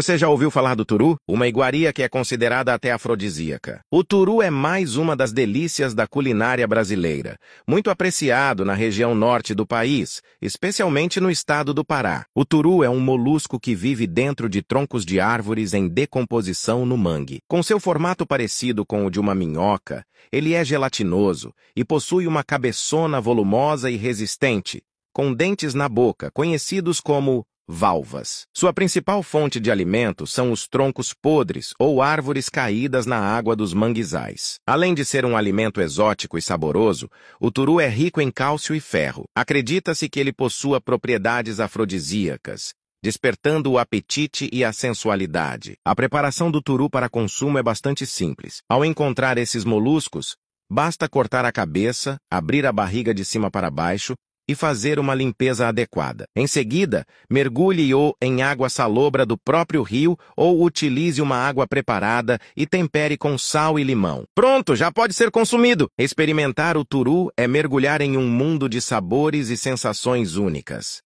Você já ouviu falar do turu? Uma iguaria que é considerada até afrodisíaca. O turu é mais uma das delícias da culinária brasileira, muito apreciado na região norte do país, especialmente no estado do Pará. O turu é um molusco que vive dentro de troncos de árvores em decomposição no mangue. Com seu formato parecido com o de uma minhoca, ele é gelatinoso e possui uma cabeçona volumosa e resistente, com dentes na boca, conhecidos como valvas. Sua principal fonte de alimento são os troncos podres ou árvores caídas na água dos manguezais. Além de ser um alimento exótico e saboroso, o turu é rico em cálcio e ferro. Acredita-se que ele possua propriedades afrodisíacas, despertando o apetite e a sensualidade. A preparação do turu para consumo é bastante simples. Ao encontrar esses moluscos, Basta cortar a cabeça, abrir a barriga de cima para baixo e fazer uma limpeza adequada. Em seguida, mergulhe-o em água salobra do próprio rio ou utilize uma água preparada e tempere com sal e limão. Pronto, já pode ser consumido! Experimentar o turu é mergulhar em um mundo de sabores e sensações únicas.